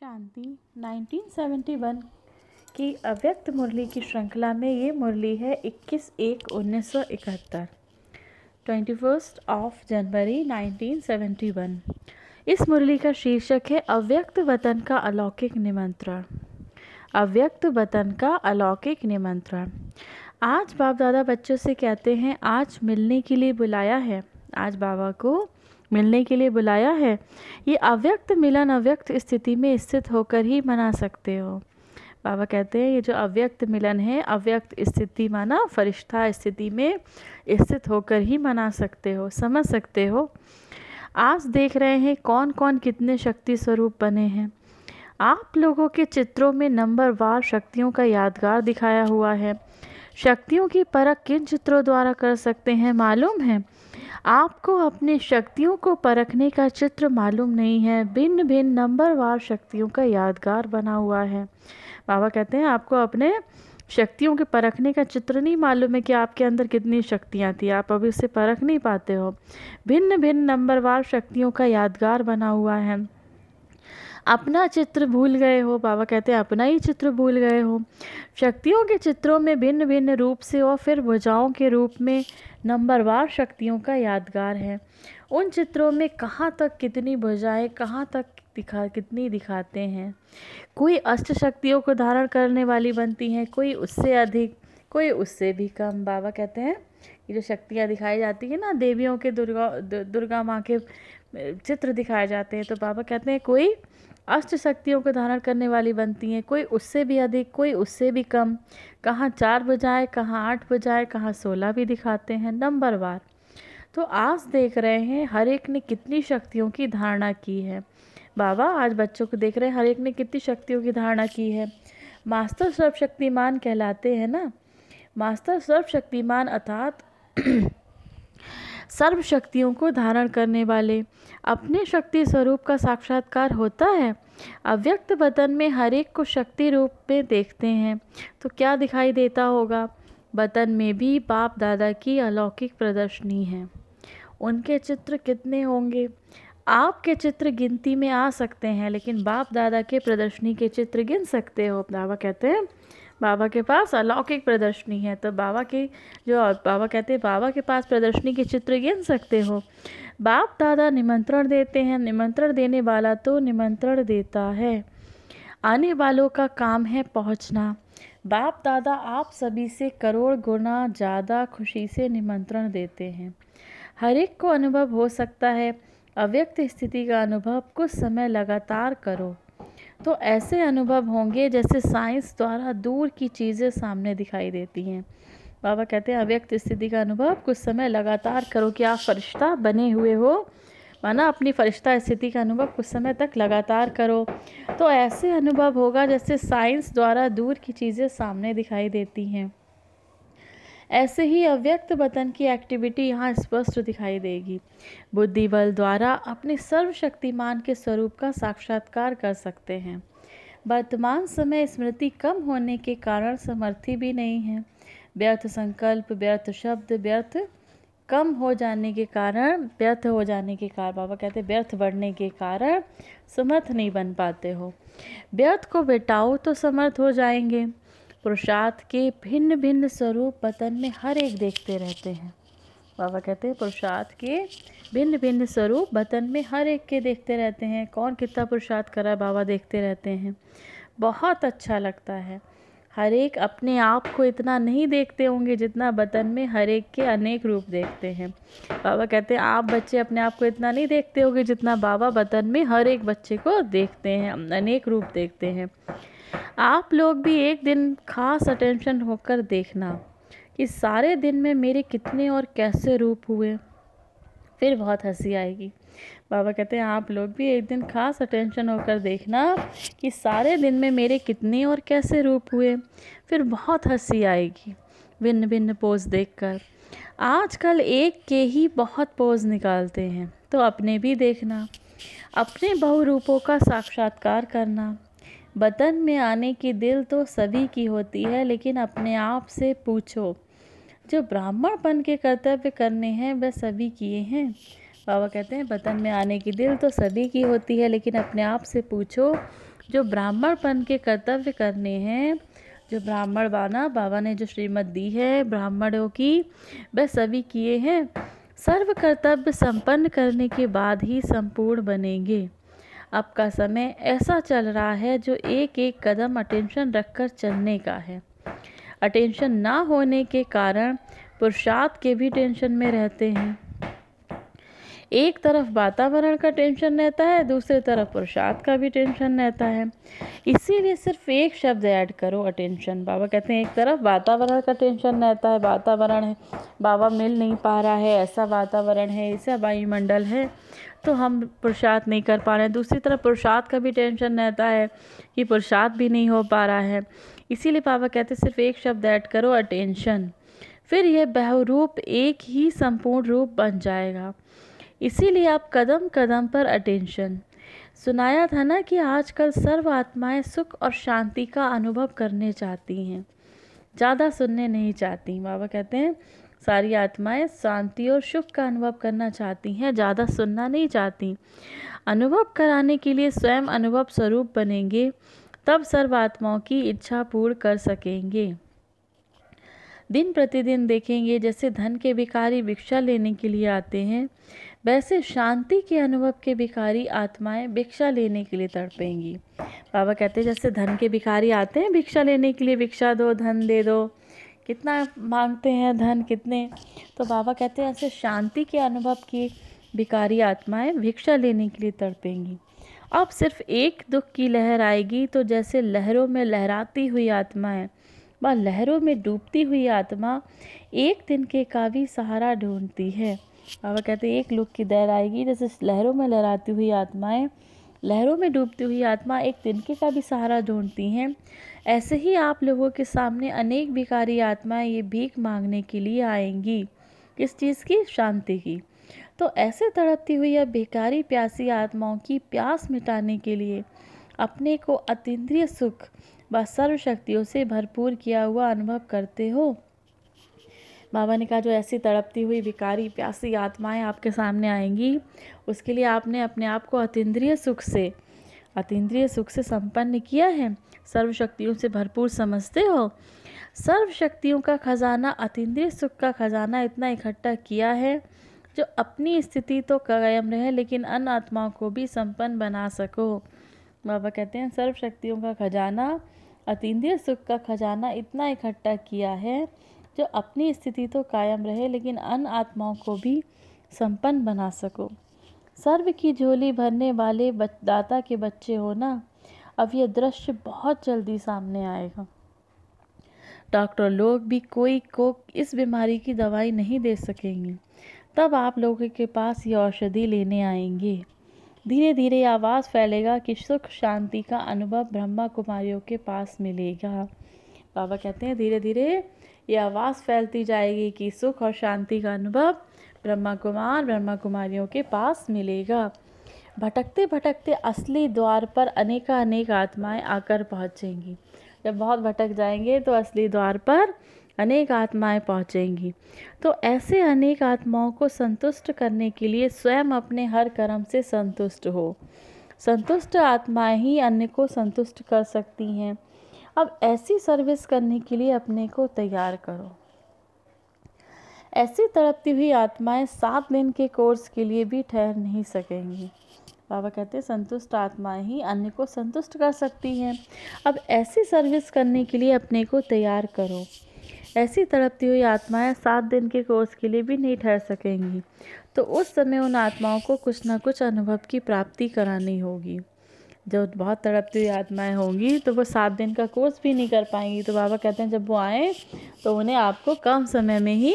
शांति 1971 की अव्यक्त मुरली की श्रृंखला में ये मुरली है 21 एक उन्नीस ट्वेंटी फर्स्ट ऑफ जनवरी 1971 इस मुरली का शीर्षक है अव्यक्त वतन का अलौकिक निमंत्रण अव्यक्त वतन का अलौकिक निमंत्रण आज बाप दादा बच्चों से कहते हैं आज मिलने के लिए बुलाया है आज बाबा को मिलने के लिए बुलाया है ये अव्यक्त मिलन अव्यक्त स्थिति में स्थित होकर ही मना सकते हो बाबा कहते हैं ये जो अव्यक्त मिलन है अव्यक्त स्थिति माना फरिश्ता स्थिति में स्थित होकर ही मना सकते हो समझ सकते हो आज देख रहे हैं कौन कौन कितने शक्ति स्वरूप बने हैं आप लोगों के चित्रों में नंबर वार शक्तियों का यादगार दिखाया हुआ है शक्तियों की परख किन चित्रों द्वारा कर सकते हैं मालूम है आपको अपने शक्तियों को परखने का चित्र मालूम नहीं है भिन्न भिन्न नंबरवार शक्तियों का यादगार बना हुआ है बाबा कहते हैं आपको अपने शक्तियों के परखने का चित्र नहीं मालूम है कि आपके अंदर कितनी शक्तियाँ थी आप अभी उसे परख नहीं पाते हो भिन्न भिन्न नंबरवार शक्तियों का यादगार बना हुआ है अपना चित्र भूल गए हो बाबा कहते हैं अपना ही चित्र भूल गए हो शक्तियों के चित्रों में भिन्न भिन्न रूप से और फिर भुजाओं के रूप में नंबरवार शक्तियों का यादगार है उन चित्रों में कहाँ तक कितनी भुजाएँ कहाँ तक दिखा कितनी दिखाते हैं कोई अष्ट शक्तियों को धारण करने वाली बनती हैं कोई उससे अधिक कोई उससे भी कम बाबा कहते हैं कि जो शक्तियाँ दिखाई जाती हैं ना देवियों के दुर्गा दुर्गा माँ के चित्र दिखाए जाते हैं तो बाबा कहते हैं कोई अष्ट शक्तियों को धारण करने वाली बनती हैं कोई उससे भी अधिक कोई उससे भी कम कहाँ चार बजाए कहाँ आठ बजाए कहाँ सोलह भी दिखाते हैं नंबर वार तो आज देख रहे हैं हर एक ने कितनी शक्तियों की धारणा की है बाबा आज बच्चों को देख रहे हैं हर एक ने कितनी शक्तियों की धारणा की है मास्टर सर्वशक्तिमान कहलाते हैं ना मास्टर सर्वशक्तिमान अर्थात सर्व शक्तियों को धारण करने वाले अपने शक्ति स्वरूप का साक्षात्कार होता है अव्यक्त बदन में हर एक को शक्ति रूप में देखते हैं तो क्या दिखाई देता होगा बदन में भी बाप दादा की अलौकिक प्रदर्शनी है उनके चित्र कितने होंगे आपके चित्र गिनती में आ सकते हैं लेकिन बाप दादा के प्रदर्शनी के चित्र गिन सकते हो बाबा कहते हैं बाबा के पास अलौकिक प्रदर्शनी है तो बाबा के जो बाबा कहते हैं बाबा के पास प्रदर्शनी के चित्र गिन सकते हो बाप दादा निमंत्रण देते हैं निमंत्रण देने वाला तो निमंत्रण देता है आने वालों का काम है पहुंचना बाप दादा आप सभी से करोड़ गुना ज़्यादा खुशी से निमंत्रण देते हैं हर एक को अनुभव हो सकता है अव्यक्त स्थिति का अनुभव कुछ समय लगातार करो तो ऐसे अनुभव होंगे जैसे साइंस द्वारा दूर की चीज़ें सामने दिखाई देती हैं बाबा कहते हैं अव्यक्त स्थिति का अनुभव कुछ समय लगातार करो कि आप फरिश्ता बने हुए हो माना अपनी फरिश्ता स्थिति का अनुभव कुछ समय तक लगातार करो तो ऐसे अनुभव होगा जैसे साइंस द्वारा दूर की चीज़ें सामने दिखाई देती हैं ऐसे ही अव्यक्त बतन की एक्टिविटी यहाँ स्पष्ट दिखाई देगी बुद्धि बल द्वारा अपने सर्वशक्तिमान के स्वरूप का साक्षात्कार कर सकते हैं वर्तमान समय स्मृति कम होने के कारण समर्थी भी नहीं है व्यर्थ संकल्प व्यर्थ शब्द व्यर्थ कम हो जाने के कारण व्यर्थ हो जाने के कारण बाबा कहते हैं व्यर्थ बढ़ने के कारण समर्थ नहीं बन पाते हो व्यर्थ को बेटाओ तो समर्थ हो जाएंगे पुरुषार्थ के भिन्न भिन्न स्वरूप पतन में हर एक देखते रहते हैं बाबा कहते हैं पुरुषार्थ के भिन्न भिन्न स्वरूप बतन में हर एक के देखते रहते हैं कौन कितना पुरुषार्थ करा बाबा देखते रहते हैं बहुत अच्छा लगता है हर एक अपने आप को इतना नहीं देखते होंगे जितना बतन में हर एक के अनेक रूप देखते हैं बाबा कहते हैं आप बच्चे अपने आप को इतना नहीं देखते होंगे जितना बाबा बतन में हर एक बच्चे को देखते हैं अनेक रूप देखते हैं आप लोग भी एक दिन खास अटेंशन होकर देखना कि सारे दिन में मेरे कितने और कैसे रूप हुए फिर बहुत हंसी आएगी बाबा कहते हैं आप लोग भी एक दिन खास अटेंशन होकर देखना कि सारे दिन में मेरे कितने और कैसे रूप हुए फिर बहुत हंसी आएगी भिन्न भिन्न पोज देखकर आजकल एक के ही बहुत पोज निकालते हैं तो अपने भी देखना अपने बहु रूपों का साक्षात्कार करना बतन में आने की दिल तो सभी की होती है लेकिन अपने आप से पूछो जो ब्राह्मण बन के कर्तव्य करने हैं वह सभी किए हैं बाबा कहते हैं बतन में आने की दिल तो सभी की होती है लेकिन अपने आप से पूछो जो ब्राह्मण बन के कर्तव्य करने हैं जो ब्राह्मण बाना बाबा ने जो श्रीमत दी है ब्राह्मणों की वह सभी किए हैं सर्व कर्तव्य संपन्न करने के बाद ही संपूर्ण बनेंगे आपका समय ऐसा चल रहा है जो एक एक कदम अटेंशन रखकर चलने का है अटेंशन ना होने के कारण पुरुषार्थ के भी टेंशन में रहते हैं एक तरफ वातावरण का टेंशन रहता है दूसरी तरफ पुरुषार्थ का भी टेंशन रहता है इसीलिए सिर्फ एक शब्द ऐड करो अटेंशन बाबा कहते हैं एक तरफ वातावरण का टेंशन रहता है वातावरण है बाबा मिल नहीं पा रहा है ऐसा वातावरण है ऐसा वायुमंडल है तो हम प्रसाद नहीं कर पा रहे हैं दूसरी तरफ प्रसाद का भी टेंशन रहता है कि प्रसाद भी नहीं हो पा रहा है इसीलिए पापा कहते सिर्फ एक शब्द ऐड करो अटेंशन फिर यह बहुरूप एक ही संपूर्ण रूप बन जाएगा इसीलिए आप कदम कदम पर अटेंशन सुनाया था ना कि आजकल सर्व आत्माएं सुख और शांति का अनुभव करने चाहती हैं ज़्यादा सुनने नहीं चाहती बाबा कहते हैं सारी आत्माएं शांति और सुख का अनुभव करना चाहती हैं ज़्यादा सुनना नहीं चाहती अनुभव कराने के लिए स्वयं अनुभव स्वरूप बनेंगे तब सर्व आत्माओं की इच्छा पूर्ण कर सकेंगे दिन प्रतिदिन देखेंगे जैसे धन के भिखारी भिक्षा लेने के लिए आते हैं वैसे शांति के अनुभव के भिखारी आत्माएं भिक्षा लेने के लिए तड़पेंगी बाबा कहते हैं जैसे धन के भिखारी आते हैं भिक्षा लेने के लिए भिक्षा दो धन दे दो कितना मांगते हैं धन कितने तो बाबा कहते हैं ऐसे शांति के अनुभव की भिकारी आत्माएं भिक्षा लेने के लिए तड़पेंगी अब सिर्फ एक दुख की लहर आएगी तो जैसे लहरों में लहराती हुई आत्माएं व लहरों में डूबती हुई आत्मा एक दिन के काव्य सहारा ढूंढती है बाबा कहते हैं एक लुक की दहर आएगी जैसे लहरों में लहराती हुई आत्माएं लहरों में डूबती हुई आत्मा एक तिनके का भी सहारा ढूंढती हैं ऐसे ही आप लोगों के सामने अनेक भिकारी आत्माएं ये भीख मांगने के लिए आएंगी किस चीज़ की शांति की तो ऐसे तड़पती हुई या भिकारी प्यासी आत्माओं की प्यास मिटाने के लिए अपने को अतीन्द्रिय सुख व सर्वशक्तियों से भरपूर किया हुआ अनुभव करते हो बाबा ने कहा जो ऐसी तड़पती हुई भिकारी प्यासी आत्माएं आपके सामने आएंगी उसके लिए आपने अपने आप को अतीन्द्रिय सुख से अतीन्द्रिय सुख से संपन्न किया है सर्वशक्तियों से भरपूर समझते हो सर्वशक्तियों का खजाना अतीन्द्रिय सुख का खजाना इतना इकट्ठा किया है जो अपनी स्थिति तो कायम रहे लेकिन अन्य आत्माओं को भी संपन्न बना सको बाबा कहते हैं सर्वशक्तियों का खजाना अतीन्द्रिय सुख का खजाना इतना इकट्ठा किया है जो अपनी स्थिति तो कायम रहे लेकिन अन्य आत्माओं को भी संपन्न बना सको सर्व की झोली भरने वाले दाता के बच्चे हो ना अब यह दृश्य बहुत जल्दी सामने आएगा डॉक्टर लोग भी कोई को इस बीमारी की दवाई नहीं दे सकेंगे तब आप लोगों के पास ये औषधि लेने आएंगे धीरे धीरे आवाज़ फैलेगा कि सुख शांति का अनुभव ब्रह्मा कुमारियों के पास मिलेगा बाबा कहते हैं धीरे धीरे ये आवाज़ फैलती जाएगी कि सुख और शांति का अनुभव ब्रह्मा कुमार ब्रह्मा कुमारियों के पास मिलेगा भटकते भटकते असली द्वार पर अनेकानेक आत्माएं आकर पहुंचेंगी जब बहुत भटक जाएंगे तो असली द्वार पर अनेक आत्माएं पहुंचेंगी तो ऐसे अनेक आत्माओं को संतुष्ट करने के लिए स्वयं अपने हर कर्म से संतुष्ट हो संतुष्ट आत्माएं ही अन्य को संतुष्ट कर सकती हैं अब ऐसी सर्विस करने के लिए अपने को तैयार करो ऐसी तड़पती हुई आत्माएं सात दिन के कोर्स के लिए भी ठहर नहीं सकेंगी बाबा कहते हैं संतुष्ट आत्मा ही अन्य को संतुष्ट कर सकती हैं अब ऐसी सर्विस करने के लिए अपने को तैयार करो ऐसी तड़पती हुई आत्माएं सात दिन के कोर्स के लिए भी नहीं ठहर सकेंगी तो उस समय उन आत्माओं को कुछ ना कुछ अनुभव की प्राप्ति करानी होगी जो बहुत तड़पती हुई आत्माएं होंगी तो वो सात दिन का कोर्स भी नहीं कर पाएंगी तो बाबा कहते हैं जब वो आए तो उन्हें आपको कम समय में ही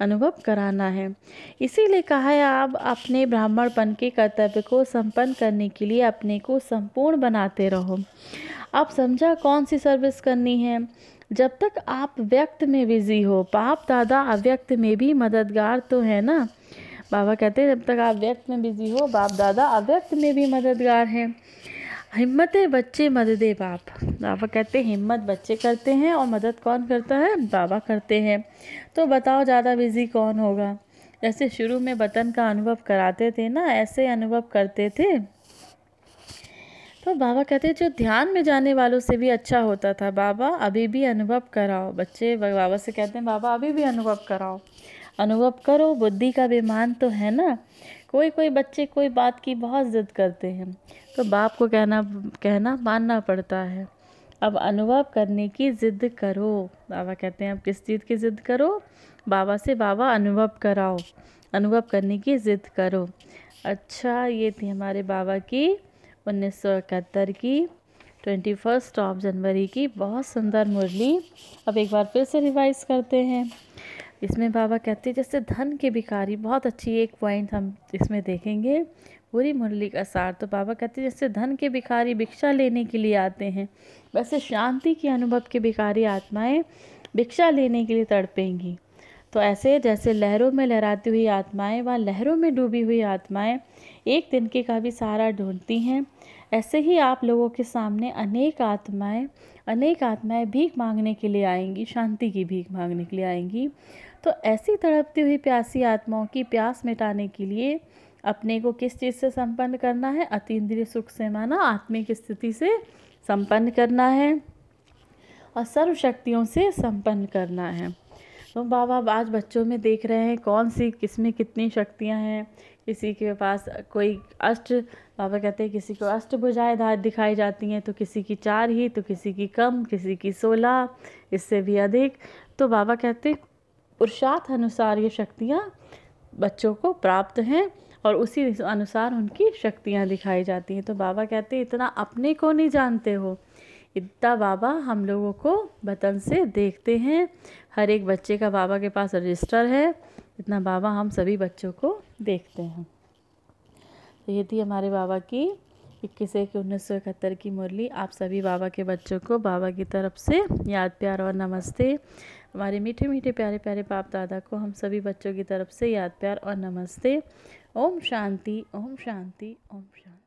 अनुभव कराना है इसीलिए कहा है आप अपने ब्राह्मणपन के कर्तव्य को संपन्न करने के लिए अपने को संपूर्ण बनाते रहो आप समझा कौन सी सर्विस करनी है जब तक आप व्यक्त में बिजी हो पाप दादा अव्यक्त में भी मददगार तो है ना बाबा कहते हैं जब तक आप व्यक्त में बिजी हो बाप दादा अव्यक्त में भी मददगार हैं हिम्मत है बच्चे मदद बाप बाबा कहते हैं हिम्मत बच्चे करते हैं और मदद कौन करता है बाबा करते हैं तो बताओ ज़्यादा बिज़ी कौन होगा जैसे शुरू में बतन का अनुभव कराते थे ना ऐसे अनुभव करते थे तो बाबा कहते जो ध्यान में जाने वालों से भी अच्छा होता था बाबा अभी भी अनुभव कराओ बच्चे बाबा से कहते हैं बाबा अभी भी अनुभव कराओ अनुभव करो बुद्धि का बेमान तो है ना कोई कोई बच्चे कोई बात की बहुत ज़िद करते हैं तो बाप को कहना कहना मानना पड़ता है अब अनुभव करने की ज़िद करो बाबा कहते हैं अब किस चीज़ की ज़िद करो बाबा से बाबा अनुभव कराओ अनुभव करने की ज़िद करो अच्छा ये थी हमारे बाबा की उन्नीस सौ इकहत्तर की ट्वेंटी फर्स्ट ऑफ जनवरी की बहुत सुंदर मुरली अब एक बार फिर से रिवाइज़ करते हैं इसमें बाबा कहते हैं जैसे धन के भिखारी बहुत अच्छी एक पॉइंट हम इसमें देखेंगे पूरी मुरली का सार तो बाबा कहते हैं जैसे धन के भिखारी भिक्षा लेने के लिए आते हैं वैसे शांति के अनुभव के भिखारी आत्माएं भिक्षा लेने के लिए तड़पेंगी तो ऐसे जैसे लहरों में लहराती हुई आत्माएं व लहरों में डूबी हुई आत्माएं एक दिन के का भी सहारा ढूंढती हैं ऐसे ही आप लोगों के सामने अनेक आत्माएं अनेक आत्माएं भीख मांगने के लिए आएंगी शांति की भीख मांगने के लिए आएंगी तो ऐसी तड़पती हुई प्यासी आत्माओं की प्यास मिटाने के लिए अपने को किस चीज़ से संपन्न करना है अतीन्द्रिय सुख से माना आत्मिक स्थिति से संपन्न करना है और सर्वशक्तियों से संपन्न करना है तो बाबा आज बच्चों में देख रहे हैं कौन सी किस में कितनी शक्तियाँ हैं किसी के पास कोई अष्ट बाबा कहते हैं किसी को अष्ट भुजाएँ दिखाई जाती हैं तो किसी की चार ही तो किसी की कम किसी की सोलह इससे भी अधिक तो बाबा कहते पुरुषार्थ अनुसार ये शक्तियाँ बच्चों को प्राप्त हैं और उसी अनुसार उनकी शक्तियाँ दिखाई जाती हैं तो बाबा कहते इतना अपने को नहीं जानते हो इतना बाबा हम लोगों को बतन से देखते हैं हर एक बच्चे का बाबा के पास रजिस्टर है इतना बाबा हम सभी बच्चों को देखते हैं तो ये थी हमारे बाबा की इक्कीस एक उन्नीस सौ इकहत्तर की मुरली आप सभी बाबा के बच्चों को बाबा की तरफ से याद प्यार और नमस्ते हमारे मीठे मीठे प्यारे प्यारे बाप दादा को हम सभी बच्चों की तरफ से याद प्यार और नमस्ते ओम शांति ओम शांति ओम शांति